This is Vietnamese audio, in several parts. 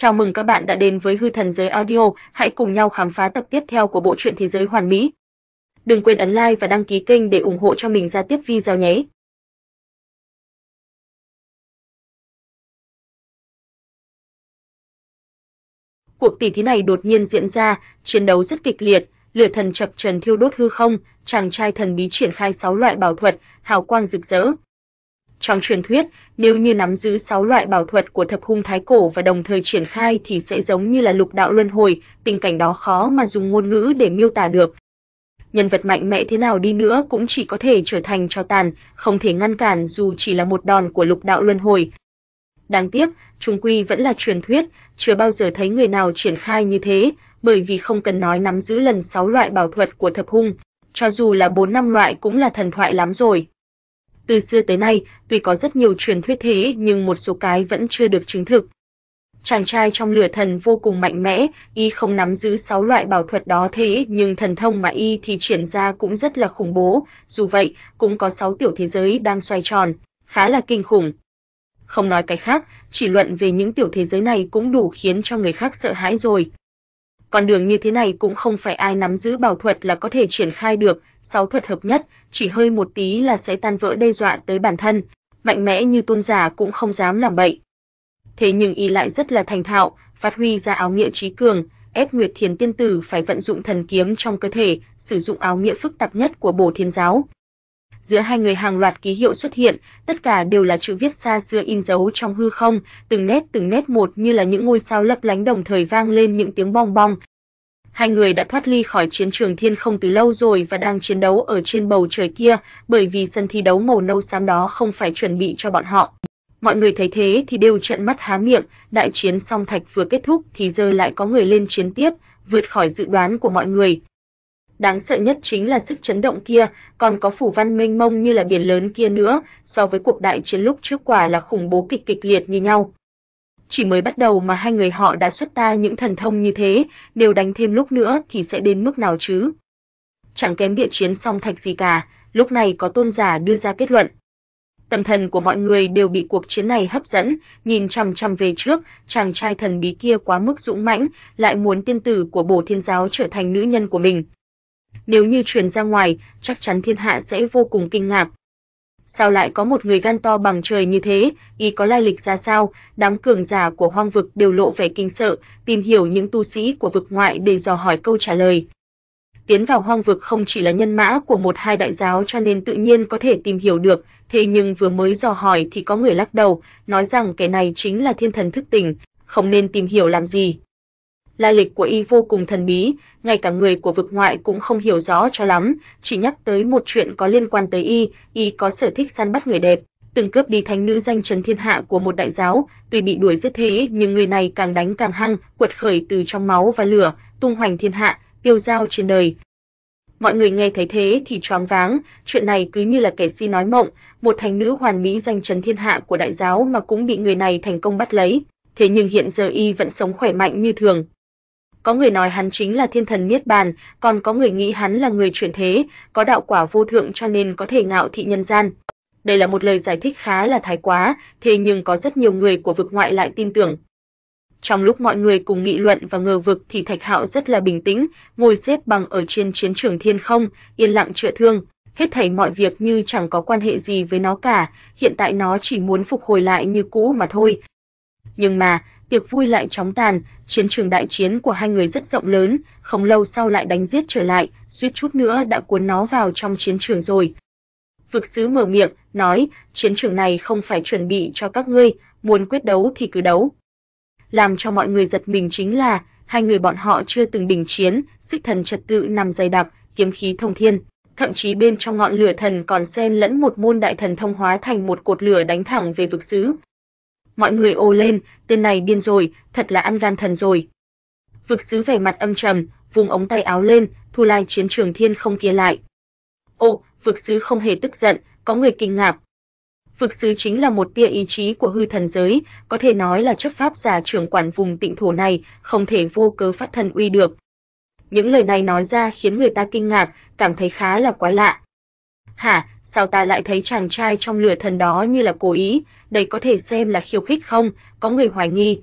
Chào mừng các bạn đã đến với Hư Thần Giới Audio, hãy cùng nhau khám phá tập tiếp theo của bộ truyện Thế Giới Hoàn Mỹ. Đừng quên ấn like và đăng ký kênh để ủng hộ cho mình ra tiếp video nhé. Cuộc tỷ thí này đột nhiên diễn ra, chiến đấu rất kịch liệt, lửa thần chập trần thiêu đốt hư không, chàng trai thần bí triển khai 6 loại bảo thuật, hào quang rực rỡ, trong truyền thuyết, nếu như nắm giữ 6 loại bảo thuật của thập hung thái cổ và đồng thời triển khai thì sẽ giống như là lục đạo luân hồi, tình cảnh đó khó mà dùng ngôn ngữ để miêu tả được. Nhân vật mạnh mẽ thế nào đi nữa cũng chỉ có thể trở thành cho tàn, không thể ngăn cản dù chỉ là một đòn của lục đạo luân hồi. Đáng tiếc, trung quy vẫn là truyền thuyết, chưa bao giờ thấy người nào triển khai như thế, bởi vì không cần nói nắm giữ lần 6 loại bảo thuật của thập hung, cho dù là 4 năm loại cũng là thần thoại lắm rồi. Từ xưa tới nay, tuy có rất nhiều truyền thuyết thế nhưng một số cái vẫn chưa được chứng thực. Chàng trai trong lửa thần vô cùng mạnh mẽ, y không nắm giữ sáu loại bảo thuật đó thế nhưng thần thông mà y thì triển ra cũng rất là khủng bố, dù vậy cũng có sáu tiểu thế giới đang xoay tròn, khá là kinh khủng. Không nói cái khác, chỉ luận về những tiểu thế giới này cũng đủ khiến cho người khác sợ hãi rồi con đường như thế này cũng không phải ai nắm giữ bảo thuật là có thể triển khai được, sáu thuật hợp nhất, chỉ hơi một tí là sẽ tan vỡ đe dọa tới bản thân, mạnh mẽ như tôn giả cũng không dám làm bậy. Thế nhưng y lại rất là thành thạo, phát huy ra áo nghĩa trí cường, ép Nguyệt Thiền tiên tử phải vận dụng thần kiếm trong cơ thể, sử dụng áo nghĩa phức tạp nhất của bổ Thiên giáo, giữa hai người hàng loạt ký hiệu xuất hiện, tất cả đều là chữ viết xa xưa in dấu trong hư không, từng nét từng nét một như là những ngôi sao lấp lánh đồng thời vang lên những tiếng bong bong. Hai người đã thoát ly khỏi chiến trường thiên không từ lâu rồi và đang chiến đấu ở trên bầu trời kia, bởi vì sân thi đấu màu nâu xám đó không phải chuẩn bị cho bọn họ. Mọi người thấy thế thì đều trợn mắt há miệng, đại chiến song thạch vừa kết thúc thì giờ lại có người lên chiến tiếp, vượt khỏi dự đoán của mọi người đáng sợ nhất chính là sức chấn động kia, còn có phủ văn mênh mông như là biển lớn kia nữa, so với cuộc đại chiến lúc trước quả là khủng bố kịch kịch liệt như nhau. Chỉ mới bắt đầu mà hai người họ đã xuất ta những thần thông như thế, đều đánh thêm lúc nữa thì sẽ đến mức nào chứ? Chẳng kém địa chiến song thạch gì cả, lúc này có tôn giả đưa ra kết luận. Tâm thần của mọi người đều bị cuộc chiến này hấp dẫn, nhìn chằm chằm về trước, chàng trai thần bí kia quá mức dũng mãnh, lại muốn tiên tử của Bổ Thiên giáo trở thành nữ nhân của mình, nếu như truyền ra ngoài, chắc chắn thiên hạ sẽ vô cùng kinh ngạc. Sao lại có một người gan to bằng trời như thế, y có lai lịch ra sao? Đám cường giả của hoang vực đều lộ vẻ kinh sợ, tìm hiểu những tu sĩ của vực ngoại để dò hỏi câu trả lời tiến vào hoang vực không chỉ là nhân mã của một hai đại giáo cho nên tự nhiên có thể tìm hiểu được, thế nhưng vừa mới dò hỏi thì có người lắc đầu, nói rằng cái này chính là thiên thần thức tỉnh, không nên tìm hiểu làm gì lai lịch của y vô cùng thần bí, ngay cả người của vực ngoại cũng không hiểu rõ cho lắm, chỉ nhắc tới một chuyện có liên quan tới y, y có sở thích săn bắt người đẹp, từng cướp đi thánh nữ danh chấn thiên hạ của một đại giáo, tuy bị đuổi giết thế nhưng người này càng đánh càng hăng, quật khởi từ trong máu và lửa, tung hoành thiên hạ, tiêu dao trên đời. Mọi người nghe thấy thế thì choáng váng, chuyện này cứ như là kẻ si nói mộng, một thánh nữ hoàn mỹ danh chấn thiên hạ của đại giáo mà cũng bị người này thành công bắt lấy, thế nhưng hiện giờ y vẫn sống khỏe mạnh như thường, có người nói hắn chính là thiên thần niết bàn, còn có người nghĩ hắn là người chuyển thế, có đạo quả vô thượng cho nên có thể ngạo thị nhân gian. Đây là một lời giải thích khá là thái quá, thế nhưng có rất nhiều người của vực ngoại lại tin tưởng. Trong lúc mọi người cùng nghị luận và ngờ vực thì Thạch Hạo rất là bình tĩnh, ngồi xếp bằng ở trên chiến trường thiên không, yên lặng chữa thương, hết thảy mọi việc như chẳng có quan hệ gì với nó cả, hiện tại nó chỉ muốn phục hồi lại như cũ mà thôi. Nhưng mà, tiệc vui lại chóng tàn, chiến trường đại chiến của hai người rất rộng lớn, không lâu sau lại đánh giết trở lại, suýt chút nữa đã cuốn nó vào trong chiến trường rồi. Vực sứ mở miệng, nói, chiến trường này không phải chuẩn bị cho các ngươi, muốn quyết đấu thì cứ đấu. Làm cho mọi người giật mình chính là, hai người bọn họ chưa từng bình chiến, xích thần trật tự nằm dày đặc, kiếm khí thông thiên. Thậm chí bên trong ngọn lửa thần còn xen lẫn một môn đại thần thông hóa thành một cột lửa đánh thẳng về vực sứ, mọi người ồ lên, tên này điên rồi, thật là ăn gan thần rồi. Vực sứ vẻ mặt âm trầm, vùng ống tay áo lên, thu lại chiến trường thiên không kia lại. Ồ, vực sứ không hề tức giận, có người kinh ngạc. Vực sứ chính là một tia ý chí của hư thần giới, có thể nói là chấp pháp giả trưởng quản vùng tịnh thổ này, không thể vô cớ phát thần uy được. Những lời này nói ra khiến người ta kinh ngạc, cảm thấy khá là quái lạ hả, sao ta lại thấy chàng trai trong lửa thần đó như là cố ý, đây có thể xem là khiêu khích không, có người hoài nghi.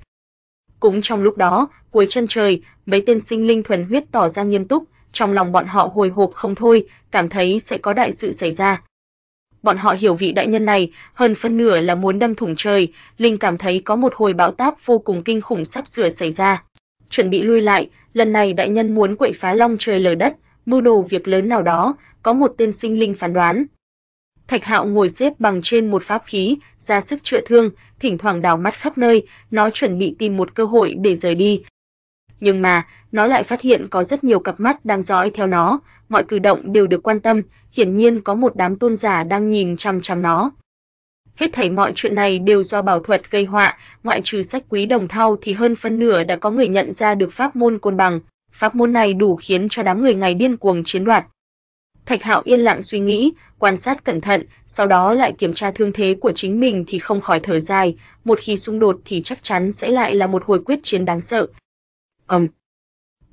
Cũng trong lúc đó, cuối chân trời, mấy tên sinh linh thuần huyết tỏ ra nghiêm túc, trong lòng bọn họ hồi hộp không thôi, cảm thấy sẽ có đại sự xảy ra. Bọn họ hiểu vị đại nhân này, hơn phân nửa là muốn đâm thủng trời, Linh cảm thấy có một hồi bão táp vô cùng kinh khủng sắp sửa xảy ra. Chuẩn bị lui lại, lần này đại nhân muốn quậy phá long trời lở đất, mưu đồ việc lớn nào đó, có một tên sinh linh phán đoán. Thạch Hạo ngồi xếp bằng trên một pháp khí, ra sức chữa thương, thỉnh thoảng đào mắt khắp nơi, nó chuẩn bị tìm một cơ hội để rời đi. Nhưng mà, nó lại phát hiện có rất nhiều cặp mắt đang dõi theo nó, mọi cử động đều được quan tâm, hiển nhiên có một đám tôn giả đang nhìn chằm chằm nó. Hết thảy mọi chuyện này đều do bảo thuật gây họa, ngoại trừ sách quý đồng thau thì hơn phân nửa đã có người nhận ra được pháp môn côn bằng pháp môn này đủ khiến cho đám người ngày điên cuồng chiến đoạt. Thạch Hạo yên lặng suy nghĩ, quan sát cẩn thận, sau đó lại kiểm tra thương thế của chính mình thì không khỏi thở dài, một khi xung đột thì chắc chắn sẽ lại là một hồi quyết chiến đáng sợ. Ầm.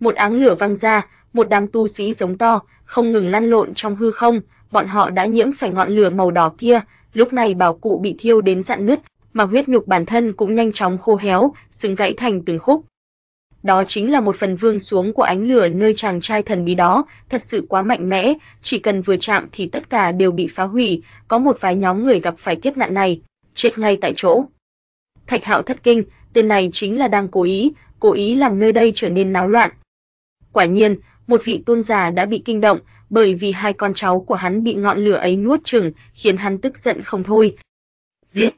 Một áng lửa văng ra, một đám tu sĩ giống to, không ngừng lăn lộn trong hư không, bọn họ đã nhiễm phải ngọn lửa màu đỏ kia, lúc này bảo cụ bị thiêu đến rạn nứt, mà huyết nhục bản thân cũng nhanh chóng khô héo, sừng gãy thành từng khúc đó chính là một phần vương xuống của ánh lửa nơi chàng trai thần bí đó, thật sự quá mạnh mẽ, chỉ cần vừa chạm thì tất cả đều bị phá hủy, có một vài nhóm người gặp phải kiếp nạn này, chết ngay tại chỗ. Thạch Hạo thất kinh, tên này chính là đang cố ý, cố ý làm nơi đây trở nên náo loạn. Quả nhiên, một vị tôn giả đã bị kinh động, bởi vì hai con cháu của hắn bị ngọn lửa ấy nuốt chửng, khiến hắn tức giận không thôi. Giết!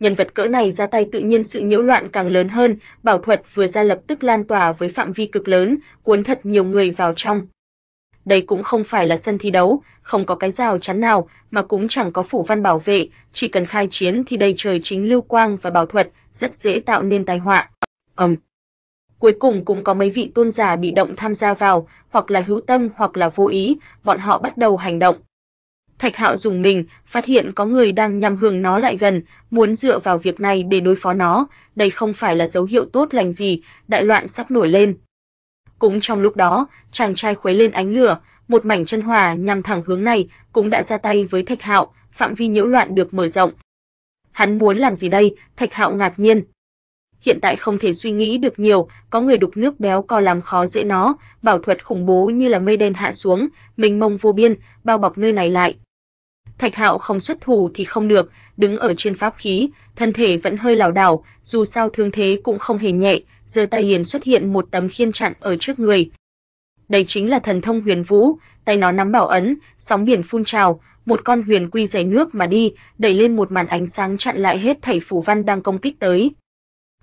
nhân vật cỡ này ra tay tự nhiên sự nhiễu loạn càng lớn hơn, bảo thuật vừa ra lập tức lan tỏa với phạm vi cực lớn, cuốn thật nhiều người vào trong. Đây cũng không phải là sân thi đấu, không có cái rào chắn nào, mà cũng chẳng có phủ văn bảo vệ, chỉ cần khai chiến thì đầy trời chính lưu quang và bảo thuật, rất dễ tạo nên tai họa. Ầm. Cuối cùng cũng có mấy vị tôn giả bị động tham gia vào, hoặc là hữu tâm hoặc là vô ý, bọn họ bắt đầu hành động, Thạch Hạo dùng mình, phát hiện có người đang nhằm hướng nó lại gần, muốn dựa vào việc này để đối phó nó, đây không phải là dấu hiệu tốt lành gì, đại loạn sắp nổi lên. Cũng trong lúc đó, chàng trai khuấy lên ánh lửa, một mảnh chân hỏa nhằm thẳng hướng này, cũng đã ra tay với Thạch Hạo, phạm vi nhiễu loạn được mở rộng. Hắn muốn làm gì đây? Thạch Hạo ngạc nhiên. Hiện tại không thể suy nghĩ được nhiều, có người đục nước béo co làm khó dễ nó, bảo thuật khủng bố như là mây đen hạ xuống, mình mông vô biên, bao bọc nơi này lại. Thạch Hạo không xuất thủ thì không được, đứng ở trên pháp khí, thân thể vẫn hơi lảo đảo, dù sao thương thế cũng không hề nhẹ, giơ tay liền xuất hiện một tấm khiên chặn ở trước người. Đây chính là thần thông Huyền Vũ, tay nó nắm bảo ấn, sóng biển phun trào, một con huyền quy dày nước mà đi, đẩy lên một màn ánh sáng chặn lại hết thảy phù văn đang công kích tới.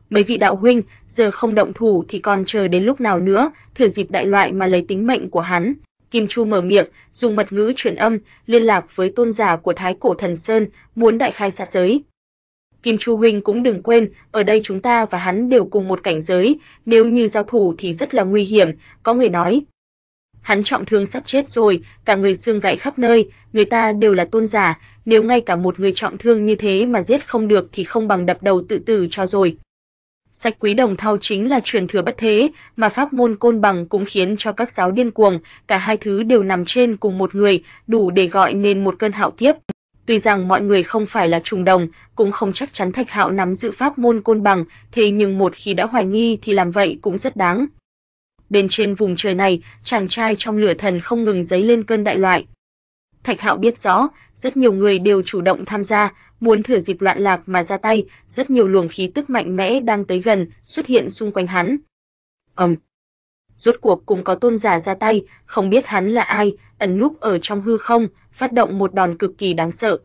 Mấy vị đạo huynh, giờ không động thủ thì còn chờ đến lúc nào nữa, thừa dịp đại loại mà lấy tính mệnh của hắn, Kim Chu mở miệng, dùng mật ngữ truyền âm, liên lạc với tôn giả của Thái Cổ Thần Sơn, muốn đại khai sát giới. Kim Chu huynh cũng đừng quên, ở đây chúng ta và hắn đều cùng một cảnh giới, nếu như giao thủ thì rất là nguy hiểm, có người nói. Hắn trọng thương sắp chết rồi, cả người xương gãy khắp nơi, người ta đều là tôn giả, nếu ngay cả một người trọng thương như thế mà giết không được thì không bằng đập đầu tự tử cho rồi. Sách quý đồng thao chính là truyền thừa bất thế, mà pháp môn côn bằng cũng khiến cho các giáo điên cuồng, cả hai thứ đều nằm trên cùng một người, đủ để gọi nên một cơn hạo kiếp. Tuy rằng mọi người không phải là trùng đồng, cũng không chắc chắn Thạch Hạo nắm giữ pháp môn côn bằng, thế nhưng một khi đã hoài nghi thì làm vậy cũng rất đáng. Bên trên vùng trời này, chàng trai trong lửa thần không ngừng dấy lên cơn đại loại, Thạch Hạo biết rõ, rất nhiều người đều chủ động tham gia, muốn thừa dịp loạn lạc mà ra tay, rất nhiều luồng khí tức mạnh mẽ đang tới gần, xuất hiện xung quanh hắn. Ầm. Rốt cuộc cũng có tôn giả ra tay, không biết hắn là ai, ẩn núp ở trong hư không, phát động một đòn cực kỳ đáng sợ.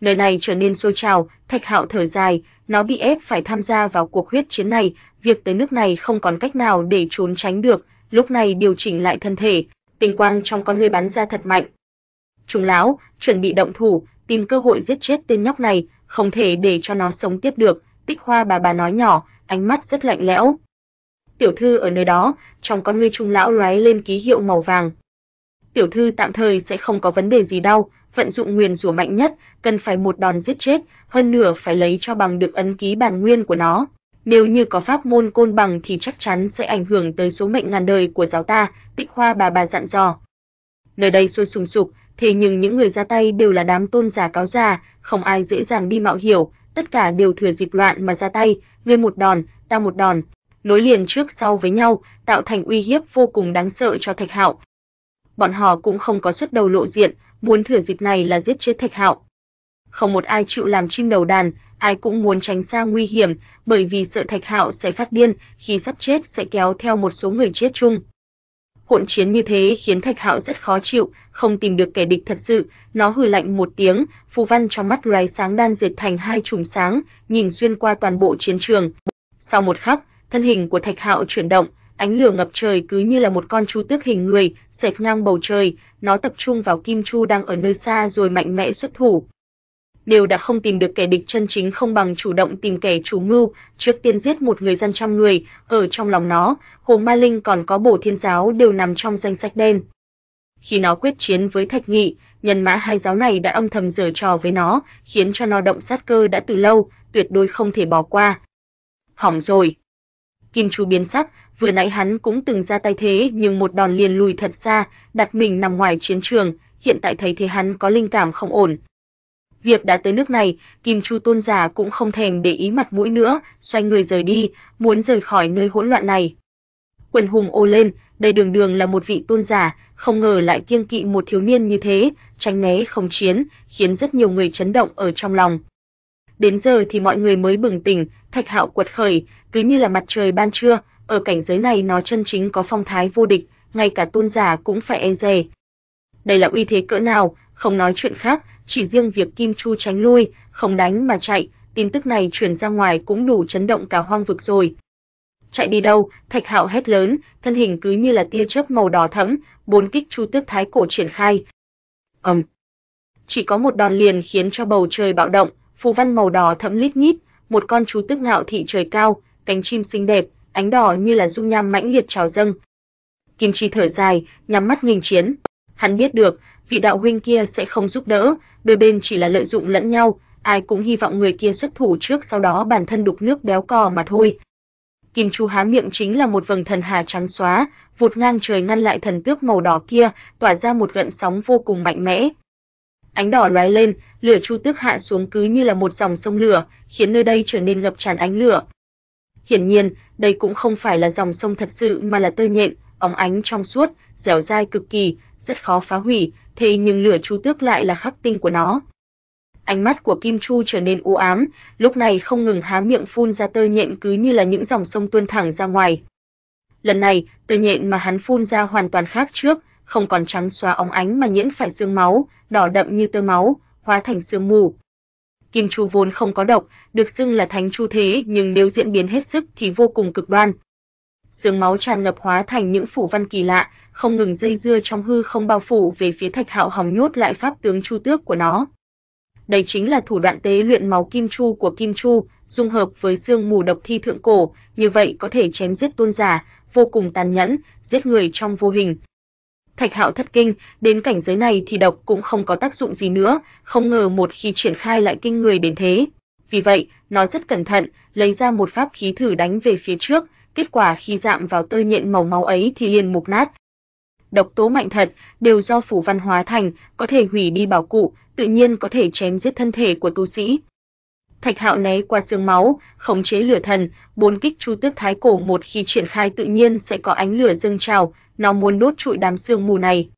Nơi này trở nên xô trào, Thạch Hạo thở dài, nó bị ép phải tham gia vào cuộc huyết chiến này, việc tới nước này không còn cách nào để trốn tránh được, lúc này điều chỉnh lại thân thể, tinh quang trong con ngươi bắn ra thật mạnh, Trùng lão, chuẩn bị động thủ, tìm cơ hội giết chết tên nhóc này, không thể để cho nó sống tiếp được, Tích Hoa bà bà nói nhỏ, ánh mắt rất lạnh lẽo. Tiểu thư ở nơi đó, trong con ngươi trung lão lóe lên ký hiệu màu vàng. Tiểu thư tạm thời sẽ không có vấn đề gì đâu, vận dụng nguyên rủa mạnh nhất, cần phải một đòn giết chết, hơn nửa phải lấy cho bằng được ấn ký bản nguyên của nó. Nếu như có pháp môn côn bằng thì chắc chắn sẽ ảnh hưởng tới số mệnh ngàn đời của giáo ta, Tích Hoa bà bà dặn dò. Nơi đây sôi sùng sục, thế nhưng những người ra tay đều là đám tôn giả cáo già, không ai dễ dàng đi mạo hiểm, tất cả đều thừa dịp loạn mà ra tay, ngươi một đòn, ta một đòn, nối liền trước sau với nhau, tạo thành uy hiếp vô cùng đáng sợ cho Thạch Hạo. Bọn họ cũng không có xuất đầu lộ diện, muốn thừa dịp này là giết chết Thạch Hạo. Không một ai chịu làm chim đầu đàn, ai cũng muốn tránh xa nguy hiểm, bởi vì sợ Thạch Hạo sẽ phát điên, khi sắp chết sẽ kéo theo một số người chết chung hỗn chiến như thế khiến Thạch Hạo rất khó chịu, không tìm được kẻ địch thật sự, nó hừ lạnh một tiếng, phù văn trong mắt rải sáng đan dệt thành hai chùm sáng, nhìn xuyên qua toàn bộ chiến trường. Sau một khắc, thân hình của Thạch Hạo chuyển động, ánh lửa ngập trời cứ như là một con chu tước hình người, xẹt ngang bầu trời, nó tập trung vào Kim Chu đang ở nơi xa rồi mạnh mẽ xuất thủ, đều đã không tìm được kẻ địch chân chính không bằng chủ động tìm kẻ chủ mưu, trước tiên giết một người dân trăm người, ở trong lòng nó, Hồ Ma Linh còn có Bổ Thiên giáo đều nằm trong danh sách đen. Khi nó quyết chiến với Thạch Nghị, nhân mã hai giáo này đã âm thầm giở trò với nó, khiến cho nó động sát cơ đã từ lâu, tuyệt đối không thể bỏ qua. Hỏng rồi. Kim Chu biến sắc, vừa nãy hắn cũng từng ra tay thế nhưng một đòn liền lùi thật xa, đặt mình nằm ngoài chiến trường, hiện tại thấy thế hắn có linh cảm không ổn, Việc đã tới nước này, Kim Chu Tôn giả cũng không thèm để ý mặt mũi nữa, xoay người rời đi, muốn rời khỏi nơi hỗn loạn này. Quần hùng ô lên, đây đường đường là một vị tôn giả, không ngờ lại kiêng kỵ một thiếu niên như thế, tránh né không chiến, khiến rất nhiều người chấn động ở trong lòng. Đến giờ thì mọi người mới bừng tỉnh, Thạch Hạo quật khởi, cứ như là mặt trời ban trưa, ở cảnh giới này nó chân chính có phong thái vô địch, ngay cả tôn giả cũng phải e dè. Đây là uy thế cỡ nào, không nói chuyện khác, chỉ riêng việc Kim Chu tránh lui, không đánh mà chạy, tin tức này truyền ra ngoài cũng đủ chấn động cả hoang vực rồi. Chạy đi đâu? Thạch Hạo hét lớn, thân hình cứ như là tia chớp màu đỏ thẫm, bốn kích chu tước thái cổ triển khai. Ầm. Chỉ có một đòn liền khiến cho bầu trời bạo động, phù văn màu đỏ thẫm lít nhít, một con chu tước ngạo thị trời cao, cánh chim xinh đẹp, ánh đỏ như là dung nham mãnh liệt trào dâng. Kim Chi thở dài, nhắm mắt nghênh chiến. Hắn biết được, vị đạo huynh kia sẽ không giúp đỡ, đôi bên chỉ là lợi dụng lẫn nhau, ai cũng hy vọng người kia xuất thủ trước sau đó bản thân đục nước béo cò mà thôi. Kim Chu há miệng chính là một vầng thần hà trắng xóa, vụt ngang trời ngăn lại thần tước màu đỏ kia, tỏa ra một gợn sóng vô cùng mạnh mẽ. Ánh đỏ lóe lên, lửa chu tước hạ xuống cứ như là một dòng sông lửa, khiến nơi đây trở nên ngập tràn ánh lửa. Hiển nhiên, đây cũng không phải là dòng sông thật sự mà là tơ nhện, óng ánh trong suốt, dẻo dai cực kỳ, rất khó phá hủy, thế nhưng lửa chu tước lại là khắc tinh của nó. Ánh mắt của Kim Chu trở nên u ám, lúc này không ngừng há miệng phun ra tơ nhện cứ như là những dòng sông tuôn thẳng ra ngoài. Lần này, tơ nhện mà hắn phun ra hoàn toàn khác trước, không còn trắng xóa óng ánh mà nhiễm phải xương máu, đỏ đậm như tơ máu, hóa thành sương mù. Kim Chu vốn không có độc, được xưng là thánh chu thế, nhưng nếu diễn biến hết sức thì vô cùng cực đoan, sương máu tràn ngập hóa thành những phủ văn kỳ lạ, không ngừng dây dưa trong hư không bao phủ về phía Thạch Hạo hòng nhốt lại pháp tướng chu tước của nó. Đây chính là thủ đoạn tế luyện máu kim chu của Kim Chu, dung hợp với xương mù độc thi thượng cổ, như vậy có thể chém giết tôn giả, vô cùng tàn nhẫn, giết người trong vô hình. Thạch Hạo thất kinh, đến cảnh giới này thì độc cũng không có tác dụng gì nữa, không ngờ một khi triển khai lại kinh người đến thế. Vì vậy, nó rất cẩn thận, lấy ra một pháp khí thử đánh về phía trước, kết quả khi chạm vào tơ nhện màu máu ấy thì liền mục nát. Độc tố mạnh thật, đều do phủ văn hóa thành, có thể hủy đi bảo cụ, tự nhiên có thể chém giết thân thể của tu sĩ. Thạch Hạo né qua xương máu, khống chế lửa thần, bốn kích chu tước thái cổ một khi triển khai tự nhiên sẽ có ánh lửa dâng trào, nó muốn đốt trụi đám xương mù này.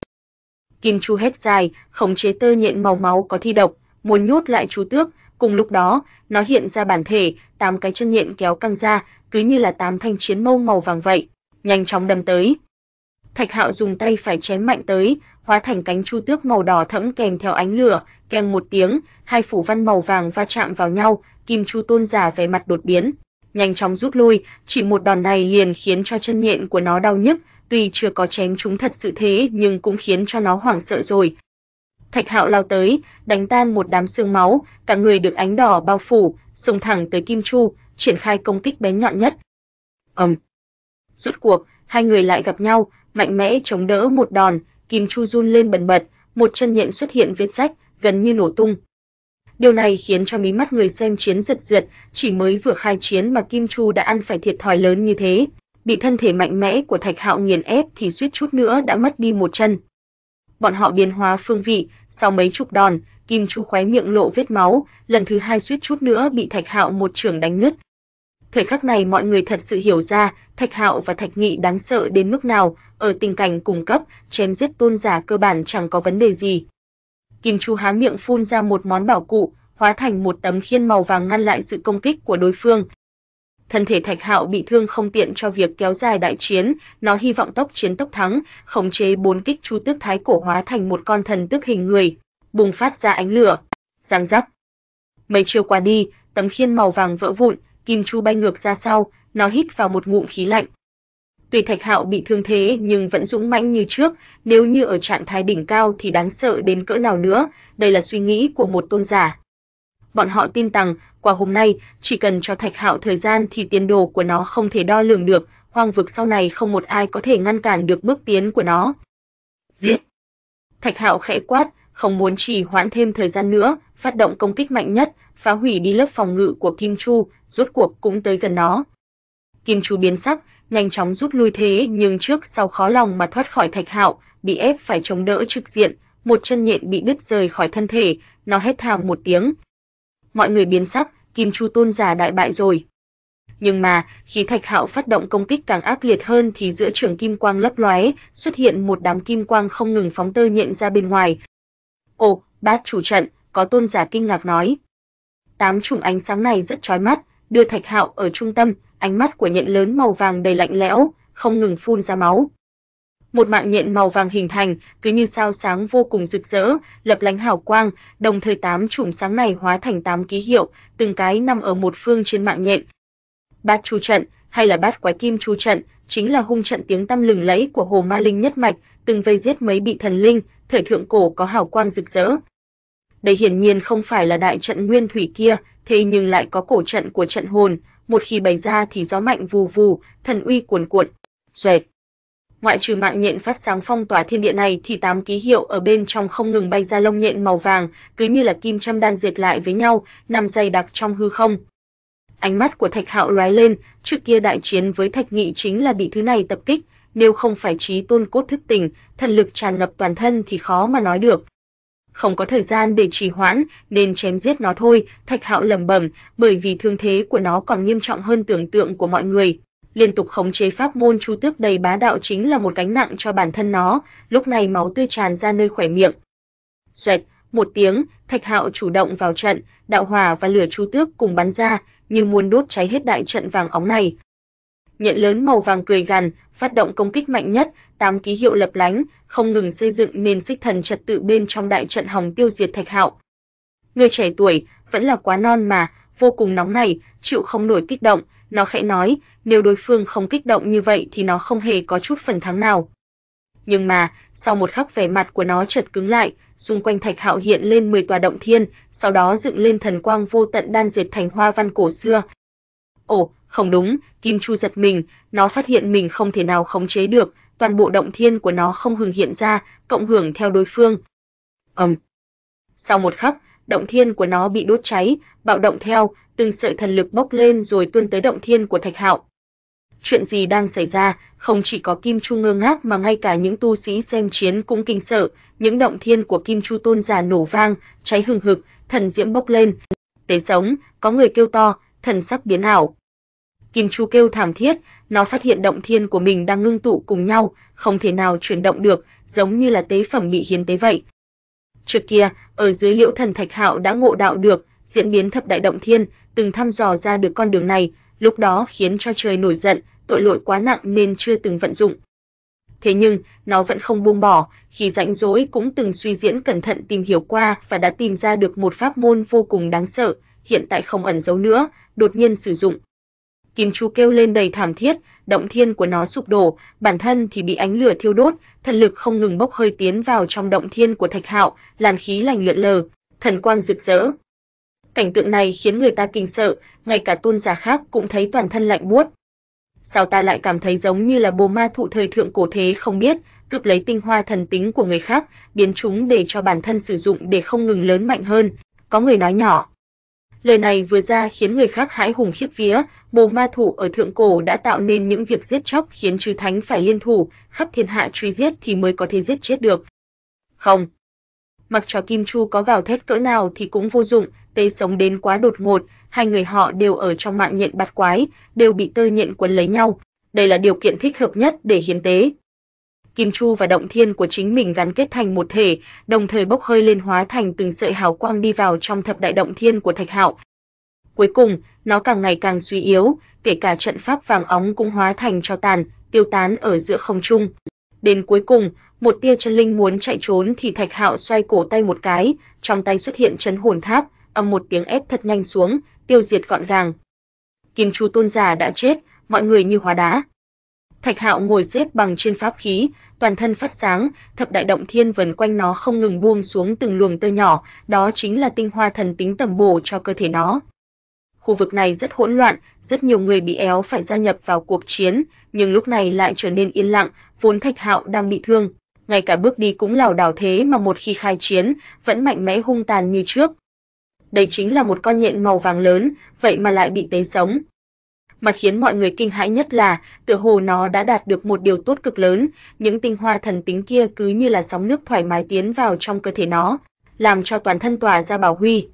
Kim chu hét dài, khống chế tơ nhện màu máu có thi độc, muốn nhốt lại chu tước, Cùng lúc đó, nó hiện ra bản thể, tám cái chân nhện kéo căng ra, cứ như là tám thanh chiến mâu màu vàng vậy, nhanh chóng đâm tới. Thạch Hạo dùng tay phải chém mạnh tới, hóa thành cánh chu tước màu đỏ thẫm kèm theo ánh lửa, keng một tiếng, hai phủ văn màu vàng va chạm vào nhau, Kim Chu Tôn giả vẻ mặt đột biến, nhanh chóng rút lui, chỉ một đòn này liền khiến cho chân nhện của nó đau nhức, tuy chưa có chém chúng thật sự thế nhưng cũng khiến cho nó hoảng sợ rồi, Thạch Hạo lao tới, đánh tan một đám xương máu, cả người được ánh đỏ bao phủ, xông thẳng tới Kim Chu, triển khai công kích bén nhọn nhất. Ầm. Um. Rốt cuộc, hai người lại gặp nhau, mạnh mẽ chống đỡ một đòn, Kim Chu run lên bần bật, một chân nhện xuất hiện vết rách, gần như nổ tung. Điều này khiến cho mí mắt người xem chiến giật giật, chỉ mới vừa khai chiến mà Kim Chu đã ăn phải thiệt thòi lớn như thế, bị thân thể mạnh mẽ của Thạch Hạo nghiền ép thì suýt chút nữa đã mất đi một chân bọn họ biến hóa phương vị, sau mấy chục đòn, Kim Chu khóe miệng lộ vết máu, lần thứ hai suýt chút nữa bị Thạch Hạo một chưởng đánh nứt. Thời khắc này mọi người thật sự hiểu ra, Thạch Hạo và Thạch Nghị đáng sợ đến mức nào, ở tình cảnh cùng cấp, chém giết tôn giả cơ bản chẳng có vấn đề gì. Kim Chu há miệng phun ra một món bảo cụ, hóa thành một tấm khiên màu vàng ngăn lại sự công kích của đối phương, thân thể Thạch Hạo bị thương không tiện cho việc kéo dài đại chiến, nó hy vọng tốc chiến tốc thắng, khống chế bốn kích chu tước thái cổ hóa thành một con thần tước hình người, bùng phát ra ánh lửa, giáng rắc. Mấy chiều qua đi, tấm khiên màu vàng vỡ vụn, kim chu bay ngược ra sau, nó hít vào một ngụm khí lạnh. Tuy Thạch Hạo bị thương thế nhưng vẫn dũng mãnh như trước, nếu như ở trạng thái đỉnh cao thì đáng sợ đến cỡ nào nữa, đây là suy nghĩ của một tôn giả bọn họ tin rằng qua hôm nay chỉ cần cho Thạch Hạo thời gian thì tiền đồ của nó không thể đo lường được, hoang vực sau này không một ai có thể ngăn cản được bước tiến của nó. Giết! Thạch Hạo khẽ quát, không muốn trì hoãn thêm thời gian nữa, phát động công kích mạnh nhất, phá hủy đi lớp phòng ngự của Kim Chu, rốt cuộc cũng tới gần nó. Kim Chu biến sắc, nhanh chóng rút lui thế nhưng trước sau khó lòng mà thoát khỏi Thạch Hạo, bị ép phải chống đỡ trực diện, một chân nhện bị đứt rời khỏi thân thể, nó hét thảm một tiếng, mọi người biến sắc, Kim Chu Tôn giả đại bại rồi. Nhưng mà, khi Thạch Hạo phát động công kích càng ác liệt hơn thì giữa trường kim quang lấp lóe, xuất hiện một đám kim quang không ngừng phóng tơ nhện ra bên ngoài. "Ồ, bát chủ trận." Có Tôn giả kinh ngạc nói. Tám chùm ánh sáng này rất chói mắt, đưa Thạch Hạo ở trung tâm, ánh mắt của nhện lớn màu vàng đầy lạnh lẽo, không ngừng phun ra máu một mạng nhện màu vàng hình thành, cứ như sao sáng vô cùng rực rỡ, lập lánh hào quang, đồng thời tám chùm sáng này hóa thành tám ký hiệu, từng cái nằm ở một phương trên mạng nhện. Bát chu trận hay là bát quái kim chu trận, chính là hung trận tiếng tăm lừng lẫy của Hồ Ma Linh nhất mạch, từng vây giết mấy bị thần linh, thời thượng cổ có hào quang rực rỡ. Đây hiển nhiên không phải là đại trận nguyên thủy kia, thế nhưng lại có cổ trận của trận hồn, một khi bày ra thì gió mạnh vù vù, thần uy cuồn cuộn. Rệt ngoại trừ mạng nhện phát sáng phong tỏa thiên địa này thì tám ký hiệu ở bên trong không ngừng bay ra lông nhện màu vàng, cứ như là kim châm đan diệt lại với nhau, nằm dày đặc trong hư không. Ánh mắt của Thạch Hạo lóe lên, trước kia đại chiến với Thạch Nghị chính là bị thứ này tập kích, nếu không phải trí tôn cốt thức tỉnh, thần lực tràn ngập toàn thân thì khó mà nói được. Không có thời gian để trì hoãn, nên chém giết nó thôi, Thạch Hạo lẩm bẩm, bởi vì thương thế của nó còn nghiêm trọng hơn tưởng tượng của mọi người liên tục khống chế pháp môn chu tước đầy bá đạo chính là một gánh nặng cho bản thân nó, lúc này máu tươi tràn ra nơi khỏe miệng. Xoẹt, một tiếng, Thạch Hạo chủ động vào trận, đạo hỏa và lửa chu tước cùng bắn ra, như muốn đốt cháy hết đại trận vàng óng này. Nhận lớn màu vàng cười gằn, phát động công kích mạnh nhất, tám ký hiệu lập lánh, không ngừng xây dựng nên xích thần trật tự bên trong đại trận hồng tiêu diệt Thạch Hạo. Người trẻ tuổi, vẫn là quá non mà, vô cùng nóng này, chịu không nổi kích động, nó khẽ nói, nếu đối phương không kích động như vậy thì nó không hề có chút phần thắng nào. Nhưng mà, sau một khắc vẻ mặt của nó chợt cứng lại, xung quanh Thạch Hạo hiện lên 10 tòa động thiên, sau đó dựng lên thần quang vô tận đan dệt thành hoa văn cổ xưa. Ồ, không đúng, Kim Chu giật mình, nó phát hiện mình không thể nào khống chế được, toàn bộ động thiên của nó không hưởng hiện ra, cộng hưởng theo đối phương. Ầm. Sau một khắc, động thiên của nó bị đốt cháy, bạo động theo, từng sợi thần lực bốc lên rồi tuôn tới động thiên của Thạch Hạo. Chuyện gì đang xảy ra, không chỉ có Kim Chu ngơ ngác mà ngay cả những tu sĩ xem chiến cũng kinh sợ, những động thiên của Kim Chu tôn giả nổ vang, cháy hừng hực, thần diễm bốc lên. Tế sống, có người kêu to, thần sắc biến ảo. Kim Chu kêu thảm thiết, nó phát hiện động thiên của mình đang ngưng tụ cùng nhau, không thể nào chuyển động được, giống như là tế phẩm bị hiến tế vậy. Trước kia, ở dưới Liễu Thần Thạch Hạo đã ngộ đạo được diễn biến thập đại động thiên, từng thăm dò ra được con đường này, lúc đó khiến cho trời nổi giận, tội lỗi quá nặng nên chưa từng vận dụng. Thế nhưng, nó vẫn không buông bỏ, khi rảnh rỗi cũng từng suy diễn cẩn thận tìm hiểu qua và đã tìm ra được một pháp môn vô cùng đáng sợ, hiện tại không ẩn giấu nữa, đột nhiên sử dụng. Kim Chu kêu lên đầy thảm thiết, động thiên của nó sụp đổ, bản thân thì bị ánh lửa thiêu đốt, thần lực không ngừng bốc hơi tiến vào trong động thiên của Thạch Hạo, làn khí lành lượn lờ, thần quang rực rỡ. Cảnh tượng này khiến người ta kinh sợ, ngay cả tôn giả khác cũng thấy toàn thân lạnh buốt. Sao ta lại cảm thấy giống như là bồ ma thụ thời thượng cổ thế không biết, cướp lấy tinh hoa thần tính của người khác, biến chúng để cho bản thân sử dụng để không ngừng lớn mạnh hơn, có người nói nhỏ Lời này vừa ra khiến người khác hãi hùng khiếp vía, bồ ma thủ ở thượng cổ đã tạo nên những việc giết chóc khiến chư thánh phải liên thủ, khắp thiên hạ truy giết thì mới có thể giết chết được. Không. Mặc cho Kim Chu có gào thét cỡ nào thì cũng vô dụng, tê sống đến quá đột ngột, hai người họ đều ở trong mạng nhện bạt quái, đều bị tơ nhện quấn lấy nhau. Đây là điều kiện thích hợp nhất để hiến tế. Kim Chu và động thiên của chính mình gắn kết thành một thể, đồng thời bốc hơi lên hóa thành từng sợi hào quang đi vào trong thập đại động thiên của Thạch Hạo. Cuối cùng, nó càng ngày càng suy yếu, kể cả trận pháp vàng óng cũng hóa thành cho tàn, tiêu tán ở giữa không trung. Đến cuối cùng, một tia chân linh muốn chạy trốn thì Thạch Hạo xoay cổ tay một cái, trong tay xuất hiện chân hồn tháp, âm một tiếng ép thật nhanh xuống, tiêu diệt gọn gàng. Kim Chu tôn giả đã chết, mọi người như hóa đá. Thạch Hạo ngồi xếp bằng trên pháp khí, toàn thân phát sáng, thập đại động thiên vần quanh nó không ngừng buông xuống từng luồng tơ nhỏ, đó chính là tinh hoa thần tính tầm bổ cho cơ thể nó. Khu vực này rất hỗn loạn, rất nhiều người bị éo phải gia nhập vào cuộc chiến, nhưng lúc này lại trở nên yên lặng, vốn Thạch Hạo đang bị thương, ngay cả bước đi cũng lảo đảo thế mà một khi khai chiến, vẫn mạnh mẽ hung tàn như trước. Đây chính là một con nhện màu vàng lớn, vậy mà lại bị tế sống, mà khiến mọi người kinh hãi nhất là tựa hồ nó đã đạt được một điều tốt cực lớn, những tinh hoa thần tính kia cứ như là sóng nước thoải mái tiến vào trong cơ thể nó, làm cho toàn thân tỏa ra bảo huy.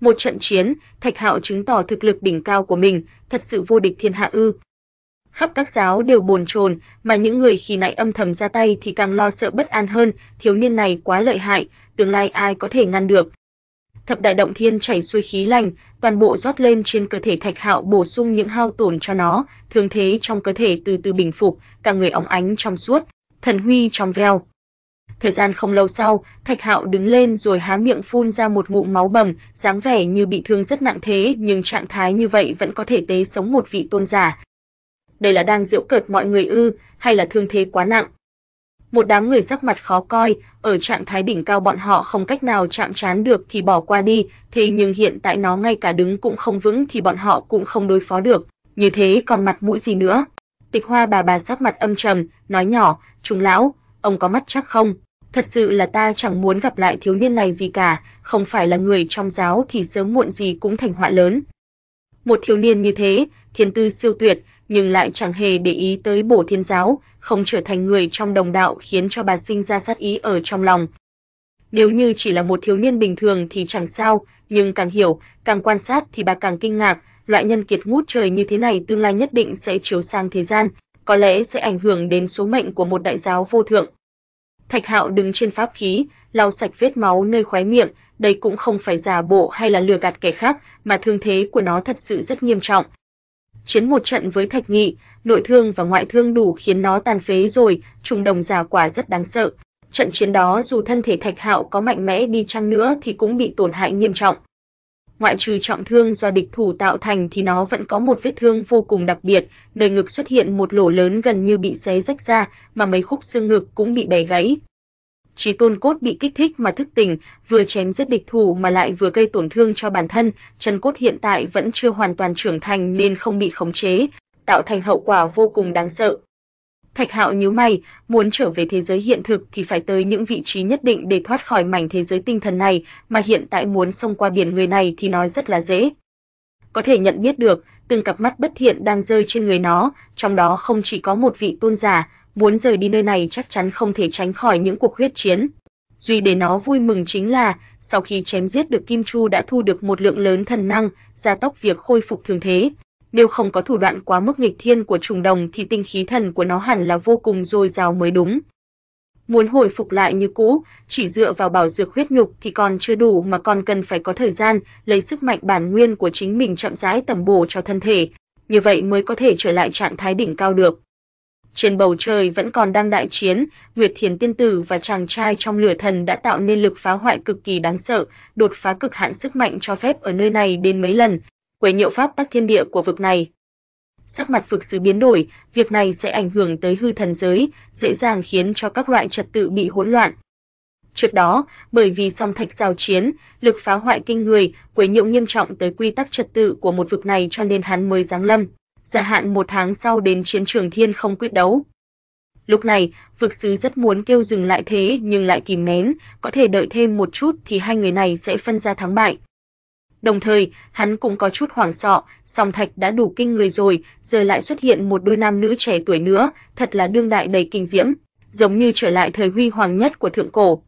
Một trận chiến, Thạch Hạo chứng tỏ thực lực đỉnh cao của mình, thật sự vô địch thiên hạ ư? Khắp các giáo đều bồn chồn, mà những người khi nãy âm thầm ra tay thì càng lo sợ bất an hơn, thiếu niên này quá lợi hại, tương lai ai có thể ngăn được, thập đại động thiên chảy xuôi khí lành, toàn bộ rót lên trên cơ thể Thạch Hạo bổ sung những hao tổn cho nó, thương thế trong cơ thể từ từ bình phục, cả người óng ánh trong suốt, thần huy trong veo. Thời gian không lâu sau, Thạch Hạo đứng lên rồi há miệng phun ra một ngụm máu bầm, dáng vẻ như bị thương rất nặng thế, nhưng trạng thái như vậy vẫn có thể tế sống một vị tôn giả. Đây là đang giễu cợt mọi người ư, hay là thương thế quá nặng, một đám người sắc mặt khó coi, ở trạng thái đỉnh cao bọn họ không cách nào chạm trán được thì bỏ qua đi, thế nhưng hiện tại nó ngay cả đứng cũng không vững thì bọn họ cũng không đối phó được, như thế còn mặt mũi gì nữa. Tịch Hoa bà bà sắc mặt âm trầm, nói nhỏ, "Trung lão, ông có mắt chắc không? Thật sự là ta chẳng muốn gặp lại thiếu niên này gì cả, không phải là người trong giáo thì sớm muộn gì cũng thành họa lớn." Một thiếu niên như thế, thiên tư siêu tuyệt, nhưng lại chẳng hề để ý tới Bổ Thiên giáo, không trở thành người trong đồng đạo khiến cho bà sinh ra sát ý ở trong lòng. Nếu như chỉ là một thiếu niên bình thường thì chẳng sao, nhưng càng hiểu, càng quan sát thì bà càng kinh ngạc, loại nhân kiệt ngút trời như thế này tương lai nhất định sẽ chiếu sang thế gian, có lẽ sẽ ảnh hưởng đến số mệnh của một đại giáo vô thượng. Thạch Hạo đứng trên pháp khí, lau sạch vết máu nơi khóe miệng, đây cũng không phải giả bộ hay là lừa gạt kẻ khác, mà thương thế của nó thật sự rất nghiêm trọng, chiến một trận với Thạch Nghị, nội thương và ngoại thương đủ khiến nó tàn phế rồi, trùng đồng già quả rất đáng sợ. Trận chiến đó dù thân thể Thạch Hạo có mạnh mẽ đi chăng nữa thì cũng bị tổn hại nghiêm trọng. Ngoại trừ trọng thương do địch thủ tạo thành thì nó vẫn có một vết thương vô cùng đặc biệt, nơi ngực xuất hiện một lỗ lớn gần như bị xé rách ra, mà mấy khúc xương ngực cũng bị bẻ gãy. Trí Tôn Cốt bị kích thích mà thức tỉnh, vừa chém giết địch thủ mà lại vừa gây tổn thương cho bản thân, chân cốt hiện tại vẫn chưa hoàn toàn trưởng thành nên không bị khống chế, tạo thành hậu quả vô cùng đáng sợ. Thạch Hạo nhíu mày, muốn trở về thế giới hiện thực thì phải tới những vị trí nhất định để thoát khỏi mảnh thế giới tinh thần này, mà hiện tại muốn xông qua biển người này thì nói rất là dễ. Có thể nhận biết được, từng cặp mắt bất thiện đang rơi trên người nó, trong đó không chỉ có một vị tôn giả, muốn rời đi nơi này chắc chắn không thể tránh khỏi những cuộc huyết chiến. Duy để nó vui mừng chính là, sau khi chém giết được Kim Chu đã thu được một lượng lớn thần năng, gia tốc việc khôi phục thường thế. Nếu không có thủ đoạn quá mức nghịch thiên của trùng đồng thì tinh khí thần của nó hẳn là vô cùng dồi dào mới đúng. Muốn hồi phục lại như cũ, chỉ dựa vào bảo dược huyết nhục thì còn chưa đủ mà còn cần phải có thời gian, lấy sức mạnh bản nguyên của chính mình chậm rãi tầm bổ cho thân thể, như vậy mới có thể trở lại trạng thái đỉnh cao được. Trên bầu trời vẫn còn đang đại chiến, Nguyệt Thiền tiên tử và chàng trai trong lửa thần đã tạo nên lực phá hoại cực kỳ đáng sợ, đột phá cực hạn sức mạnh cho phép ở nơi này đến mấy lần, quấy nhiễu pháp tắc thiên địa của vực này. Sắc mặt vực sứ biến đổi, việc này sẽ ảnh hưởng tới hư thần giới, dễ dàng khiến cho các loại trật tự bị hỗn loạn, Trước đó, bởi vì song thạch giao chiến, lực phá hoại kinh người, quấy nhiễu nghiêm trọng tới quy tắc trật tự của một vực này cho nên hắn mới giáng lâm gia hạn một tháng sau đến chiến trường thiên không quyết đấu. Lúc này, vực sứ rất muốn kêu dừng lại thế nhưng lại kìm nén, có thể đợi thêm một chút thì hai người này sẽ phân ra thắng bại. Đồng thời, hắn cũng có chút hoảng sợ, song thạch đã đủ kinh người rồi, giờ lại xuất hiện một đôi nam nữ trẻ tuổi nữa, thật là đương đại đầy kinh diễm, giống như trở lại thời huy hoàng nhất của thượng cổ.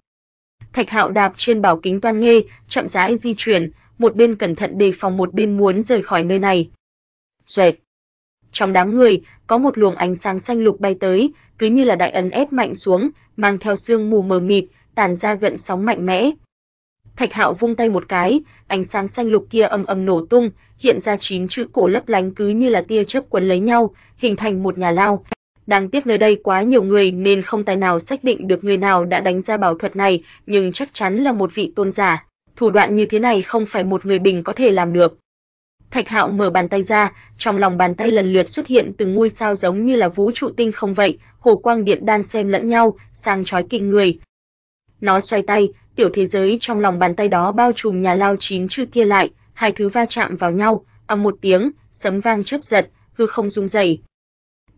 Thạch Hạo đạp trên bảo kính toan nghê, chậm rãi di chuyển, một bên cẩn thận đề phòng một bên muốn rời khỏi nơi này. Rệt. Trong đám người, có một luồng ánh sáng xanh lục bay tới, cứ như là đại ấn ép mạnh xuống, mang theo sương mù mờ mịt, tản ra gợn sóng mạnh mẽ. Thạch Hạo vung tay một cái, ánh sáng xanh lục kia âm ầm nổ tung, hiện ra chín chữ cổ lấp lánh cứ như là tia chớp quấn lấy nhau, hình thành một nhà lao. Đáng tiếc nơi đây quá nhiều người nên không tài nào xác định được người nào đã đánh ra bảo thuật này, nhưng chắc chắn là một vị tôn giả. Thủ đoạn như thế này không phải một người bình có thể làm được. Thạch Hạo mở bàn tay ra, trong lòng bàn tay lần lượt xuất hiện từng ngôi sao giống như là vũ trụ tinh không vậy, hồ quang điện đan xen lẫn nhau, sang chói kinh người. Nó xoay tay, tiểu thế giới trong lòng bàn tay đó bao trùm nhà lao chín chư kia lại, hai thứ va chạm vào nhau, ầm một tiếng, sấm vang chớp giật, hư không rung dậy.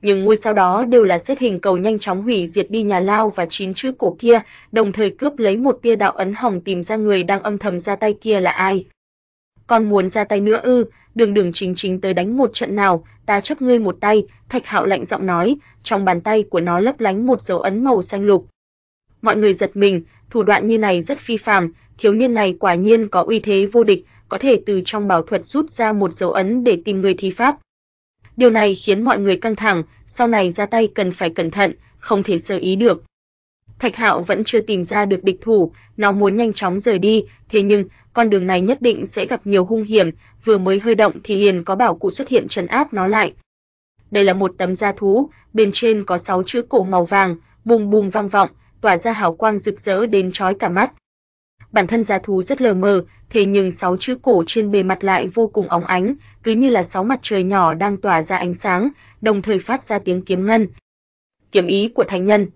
Nhưng ngôi sao đó đều là xếp hình cầu nhanh chóng hủy diệt đi nhà lao và chín chữ cổ kia, đồng thời cướp lấy một tia đạo ấn hồng tìm ra người đang âm thầm ra tay kia là ai còn muốn ra tay nữa ư? Đường Đường Chính Chính tới đánh một trận nào, ta chấp ngươi một tay." Thạch Hạo lạnh giọng nói, trong bàn tay của nó lấp lánh một dấu ấn màu xanh lục. Mọi người giật mình, thủ đoạn như này rất phi phàm, thiếu niên này quả nhiên có uy thế vô địch, có thể từ trong bảo thuật rút ra một dấu ấn để tìm người thi pháp. Điều này khiến mọi người căng thẳng, sau này ra tay cần phải cẩn thận, không thể sơ ý được. Thạch Hạo vẫn chưa tìm ra được địch thủ, nó muốn nhanh chóng rời đi, thế nhưng con đường này nhất định sẽ gặp nhiều hung hiểm, vừa mới hơi động thì liền có bảo cụ xuất hiện trấn áp nó lại. Đây là một tấm da thú, bên trên có sáu chữ cổ màu vàng, bùng bùng vang vọng, tỏa ra hào quang rực rỡ đến chói cả mắt. Bản thân da thú rất lờ mờ, thế nhưng sáu chữ cổ trên bề mặt lại vô cùng óng ánh, cứ như là sáu mặt trời nhỏ đang tỏa ra ánh sáng, đồng thời phát ra tiếng kiếm ngân. Kiếm ý của thánh nhân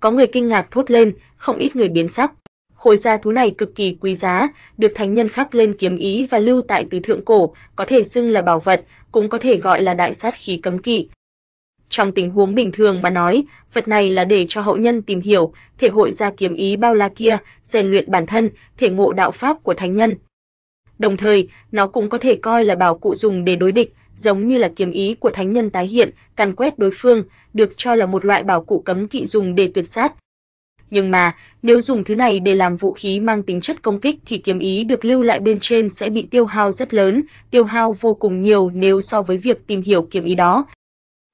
có người kinh ngạc thốt lên, không ít người biến sắc. Khối gia thú này cực kỳ quý giá, được thánh nhân khắc lên kiếm ý và lưu tại từ thượng cổ, có thể xưng là bảo vật, cũng có thể gọi là đại sát khí cấm kỵ. Trong tình huống bình thường mà nói, vật này là để cho hậu nhân tìm hiểu, thể hội ra kiếm ý bao la kia, rèn luyện bản thân, thể ngộ đạo pháp của thánh nhân. Đồng thời, nó cũng có thể coi là bảo cụ dùng để đối địch, giống như là kiếm ý của thánh nhân tái hiện, càn quét đối phương, được cho là một loại bảo cụ cấm kỵ dùng để tuyệt sát. Nhưng mà, nếu dùng thứ này để làm vũ khí mang tính chất công kích thì kiếm ý được lưu lại bên trên sẽ bị tiêu hao rất lớn, tiêu hao vô cùng nhiều nếu so với việc tìm hiểu kiếm ý đó.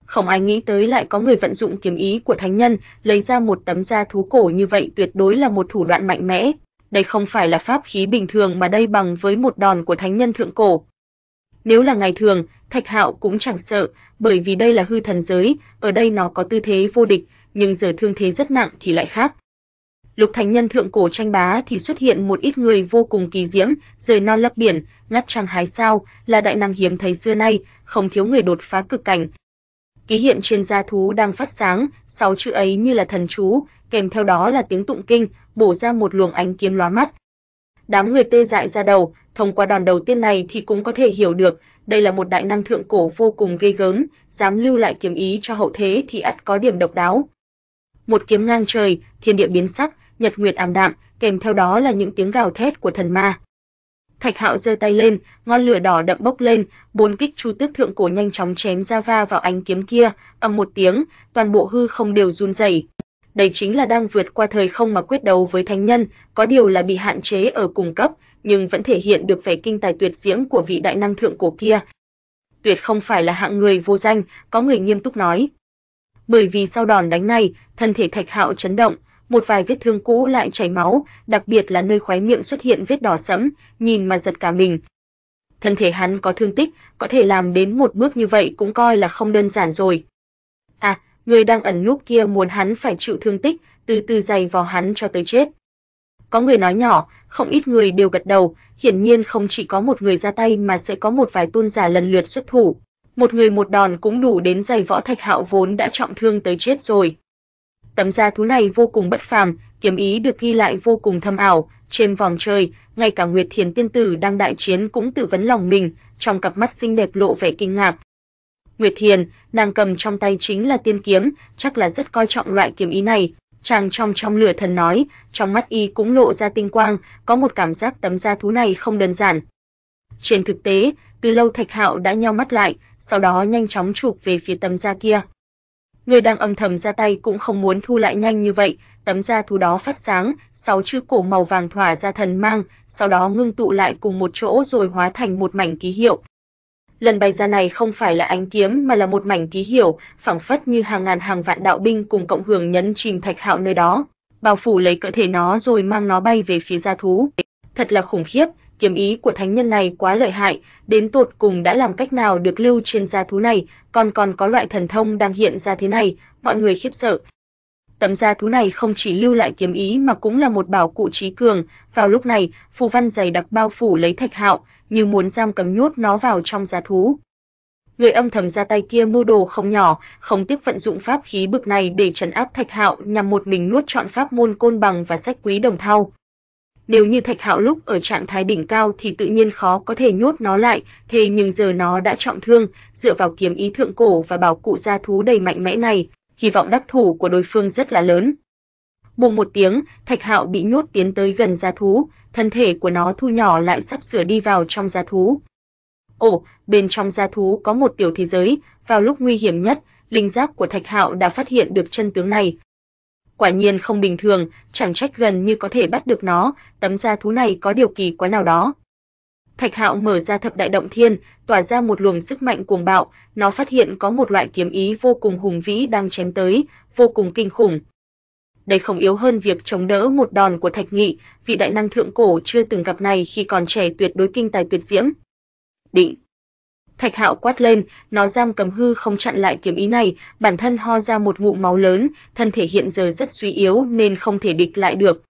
Không ai nghĩ tới lại có người vận dụng kiếm ý của thánh nhân, lấy ra một tấm da thú cổ như vậy tuyệt đối là một thủ đoạn mạnh mẽ. Đây không phải là pháp khí bình thường mà đây bằng với một đòn của thánh nhân thượng cổ, nếu là ngày thường, Thạch Hạo cũng chẳng sợ, bởi vì đây là hư thần giới, ở đây nó có tư thế vô địch, nhưng giờ thương thế rất nặng thì lại khác. Lục Thánh Nhân thượng cổ tranh bá thì xuất hiện một ít người vô cùng kỳ diễm, rời non lấp biển, ngắt trăng hái sao, là đại năng hiếm thấy xưa nay, không thiếu người đột phá cực cảnh. Ký hiện trên da thú đang phát sáng, sáu chữ ấy như là thần chú, kèm theo đó là tiếng tụng kinh, bổ ra một luồng ánh kiếm lóa mắt đám người tê dại ra đầu, thông qua đòn đầu tiên này thì cũng có thể hiểu được, đây là một đại năng thượng cổ vô cùng ghê gớm, dám lưu lại kiếm ý cho hậu thế thì ắt có điểm độc đáo. Một kiếm ngang trời, thiên địa biến sắc, nhật nguyệt ảm đạm, kèm theo đó là những tiếng gào thét của thần ma. Thạch Hạo giơ tay lên, ngọn lửa đỏ đậm bốc lên, bốn kích chu tước thượng cổ nhanh chóng chém ra va vào ánh kiếm kia, ầm một tiếng, toàn bộ hư không đều run rẩy đây chính là đang vượt qua thời không mà quyết đấu với thánh nhân, có điều là bị hạn chế ở cùng cấp, nhưng vẫn thể hiện được vẻ kinh tài tuyệt diễm của vị đại năng thượng cổ kia. Tuyệt không phải là hạng người vô danh, có người nghiêm túc nói. Bởi vì sau đòn đánh này, thân thể Thạch Hạo chấn động, một vài vết thương cũ lại chảy máu, đặc biệt là nơi khóe miệng xuất hiện vết đỏ sẫm, nhìn mà giật cả mình. Thân thể hắn có thương tích, có thể làm đến một bước như vậy cũng coi là không đơn giản rồi. À, người đang ẩn núp kia muốn hắn phải chịu thương tích, từ từ dày vào hắn cho tới chết. Có người nói nhỏ, không ít người đều gật đầu, hiển nhiên không chỉ có một người ra tay mà sẽ có một vài tôn giả lần lượt xuất thủ. Một người một đòn cũng đủ đến giày võ Thạch Hạo vốn đã trọng thương tới chết rồi. Tấm da thú này vô cùng bất phàm, kiếm ý được ghi lại vô cùng thâm ảo, trên vòng trời, ngay cả Nguyệt Thiền tiên tử đang đại chiến cũng tự vấn lòng mình, trong cặp mắt xinh đẹp lộ vẻ kinh ngạc, Nguyệt Thiền, nàng cầm trong tay chính là tiên kiếm, chắc là rất coi trọng loại kiếm ý này. Chàng trong trong lửa thần nói, trong mắt y cũng lộ ra tinh quang, có một cảm giác tấm da thú này không đơn giản. Trên thực tế, từ lâu Thạch Hạo đã nheo mắt lại, sau đó nhanh chóng chụp về phía tấm da kia. Người đang âm thầm ra tay cũng không muốn thu lại nhanh như vậy, tấm da thú đó phát sáng, sáu chữ cổ màu vàng thỏa ra thần mang, sau đó ngưng tụ lại cùng một chỗ rồi hóa thành một mảnh ký hiệu, lần bày ra này không phải là ánh kiếm mà là một mảnh ký hiệu, phảng phất như hàng ngàn hàng vạn đạo binh cùng cộng hưởng nhấn trình thạch hạo nơi đó, bao phủ lấy cơ thể nó rồi mang nó bay về phía gia thú. Thật là khủng khiếp, kiếm ý của thánh nhân này quá lợi hại, đến tột cùng đã làm cách nào được lưu trên gia thú này, còn còn có loại thần thông đang hiện ra thế này, mọi người khiếp sợ, Tấm gia thú này không chỉ lưu lại kiếm ý mà cũng là một bảo cụ trí cường, vào lúc này, phù văn dày đặc bao phủ lấy Thạch Hạo, như muốn giam cầm nhốt nó vào trong gia thú. Người âm thầm ra tay kia mưu đồ không nhỏ, không tiếc vận dụng pháp khí bực này để trấn áp Thạch Hạo nhằm một mình nuốt trọn pháp môn côn bằng và sách quý đồng thau. Nếu như Thạch Hạo lúc ở trạng thái đỉnh cao thì tự nhiên khó có thể nhốt nó lại, thế nhưng giờ nó đã trọng thương, dựa vào kiếm ý thượng cổ và bảo cụ gia thú đầy mạnh mẽ này, hy vọng đắc thủ của đối phương rất là lớn. Bùng một tiếng, Thạch Hạo bị nhốt tiến tới gần gia thú, thân thể của nó thu nhỏ lại sắp sửa đi vào trong gia thú. Ồ, bên trong gia thú có một tiểu thế giới, vào lúc nguy hiểm nhất, linh giác của Thạch Hạo đã phát hiện được chân tướng này. Quả nhiên không bình thường, chẳng trách gần như có thể bắt được nó, tấm gia thú này có điều kỳ quái nào đó. Thạch Hạo mở ra thập đại động thiên, tỏa ra một luồng sức mạnh cuồng bạo, nó phát hiện có một loại kiếm ý vô cùng hùng vĩ đang chém tới, vô cùng kinh khủng. Đây không yếu hơn việc chống đỡ một đòn của Thạch Nghị, vị đại năng thượng cổ chưa từng gặp này khi còn trẻ tuyệt đối kinh tài tuyệt diễm. Định. Thạch Hạo quát lên, nó giam cầm hư không chặn lại kiếm ý này, bản thân ho ra một ngụm máu lớn, thân thể hiện giờ rất suy yếu nên không thể địch lại được,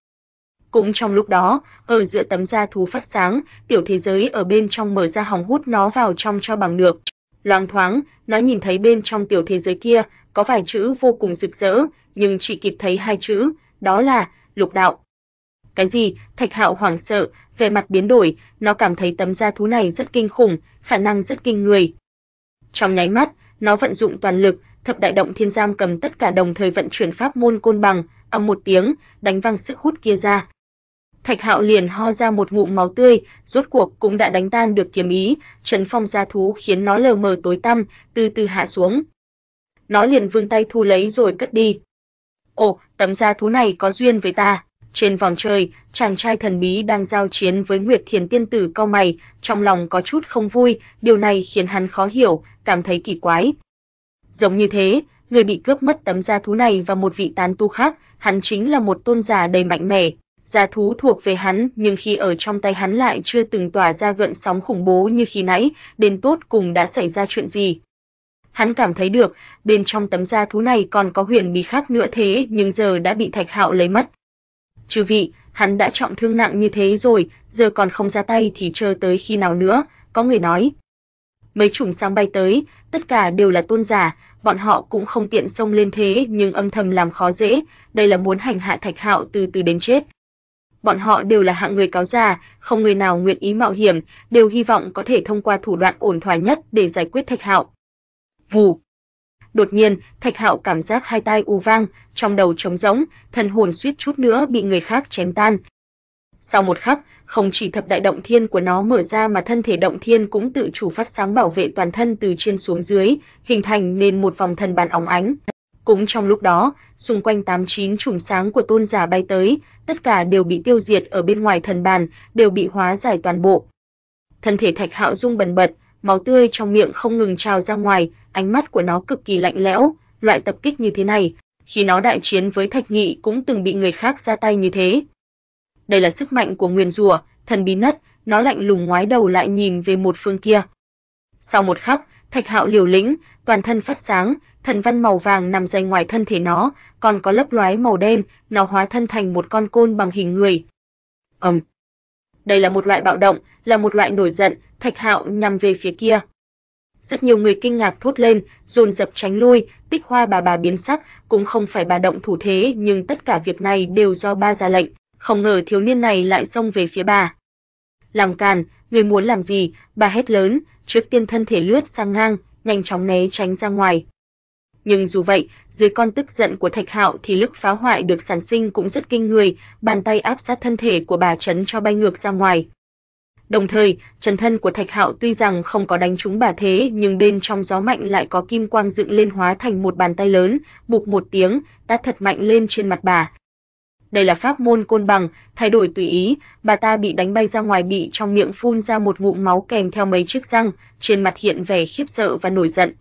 cũng trong lúc đó, ở giữa tấm da thú phát sáng, tiểu thế giới ở bên trong mở ra hòng hút nó vào trong cho bằng được. loang thoáng, nó nhìn thấy bên trong tiểu thế giới kia có vài chữ vô cùng rực rỡ, nhưng chỉ kịp thấy hai chữ, đó là lục đạo. Cái gì? Thạch Hạo hoảng sợ, vẻ mặt biến đổi, nó cảm thấy tấm da thú này rất kinh khủng, khả năng rất kinh người. Trong nháy mắt, nó vận dụng toàn lực, thập đại động thiên giam cầm tất cả đồng thời vận chuyển pháp môn côn bằng, ầm một tiếng, đánh văng sức hút kia ra. Thạch Hạo liền ho ra một ngụm máu tươi, rốt cuộc cũng đã đánh tan được kiếm ý, Trấn Phong gia thú khiến nó lờ mờ tối tăm, từ từ hạ xuống. Nó liền vươn tay thu lấy rồi cất đi. Ồ, tấm gia thú này có duyên với ta. Trên vòng trời, chàng trai thần bí đang giao chiến với Nguyệt Thiền tiên tử cau mày, trong lòng có chút không vui, điều này khiến hắn khó hiểu, cảm thấy kỳ quái. Giống như thế, người bị cướp mất tấm gia thú này và một vị tán tu khác, hắn chính là một tôn giả đầy mạnh mẽ, gia thú thuộc về hắn, nhưng khi ở trong tay hắn lại chưa từng tỏa ra gợn sóng khủng bố như khi nãy, đến tốt cùng đã xảy ra chuyện gì. Hắn cảm thấy được, bên trong tấm gia thú này còn có huyền bí khác nữa thế, nhưng giờ đã bị Thạch Hạo lấy mất. Chư vị, hắn đã trọng thương nặng như thế rồi, giờ còn không ra tay thì chờ tới khi nào nữa, có người nói. Mấy chủng sang bay tới, tất cả đều là tôn giả, bọn họ cũng không tiện xông lên thế nhưng âm thầm làm khó dễ, đây là muốn hành hạ Thạch Hạo từ từ đến chết bọn họ đều là hạng người cáo già, không người nào nguyện ý mạo hiểm, đều hy vọng có thể thông qua thủ đoạn ổn thỏa nhất để giải quyết Thạch Hạo. Vù. Đột nhiên, Thạch Hạo cảm giác hai tai u vang, trong đầu trống rỗng, thần hồn suýt chút nữa bị người khác chém tan. Sau một khắc, không chỉ thập đại động thiên của nó mở ra mà thân thể động thiên cũng tự chủ phát sáng bảo vệ toàn thân từ trên xuống dưới, hình thành nên một vòng thần bàn óng ánh. Cũng trong lúc đó, xung quanh 89 chùm sáng của tôn giả bay tới, tất cả đều bị tiêu diệt ở bên ngoài thần bàn, đều bị hóa giải toàn bộ. Thân thể Thạch Hạo rung bần bật, máu tươi trong miệng không ngừng trào ra ngoài, ánh mắt của nó cực kỳ lạnh lẽo, loại tập kích như thế này, khi nó đại chiến với Thạch Nghị cũng từng bị người khác ra tay như thế. Đây là sức mạnh của Nguyên rùa, thần bí nất, nó lạnh lùng ngoái đầu lại nhìn về một phương kia. Sau một khắc, Thạch Hạo liều lĩnh, toàn thân phát sáng, thần văn màu vàng nằm dày ngoài thân thể nó, còn có lớp lóe màu đen, nó hóa thân thành một con côn bằng hình người. Ầm. Um. Đây là một loại bạo động, là một loại nổi giận, Thạch Hạo nhằm về phía kia. Rất nhiều người kinh ngạc thốt lên, dồn dập tránh lui, Tích Hoa bà bà biến sắc, cũng không phải bà động thủ thế, nhưng tất cả việc này đều do ba ra lệnh, không ngờ thiếu niên này lại xông về phía bà. Làm càn, người muốn làm gì? Bà hét lớn, trước tiên thân thể lướt sang ngang, nhanh chóng né tránh ra ngoài. Nhưng dù vậy, dưới con tức giận của Thạch Hạo thì lực phá hoại được sản sinh cũng rất kinh người, bàn tay áp sát thân thể của bà trấn cho bay ngược ra ngoài. Đồng thời, chân thân của Thạch Hạo tuy rằng không có đánh trúng bà thế, nhưng bên trong gió mạnh lại có kim quang dựng lên hóa thành một bàn tay lớn, bục một tiếng, đã thật mạnh lên trên mặt bà, đây là pháp môn côn bằng, thay đổi tùy ý, bà ta bị đánh bay ra ngoài bị trong miệng phun ra một ngụm máu kèm theo mấy chiếc răng, trên mặt hiện vẻ khiếp sợ và nổi giận.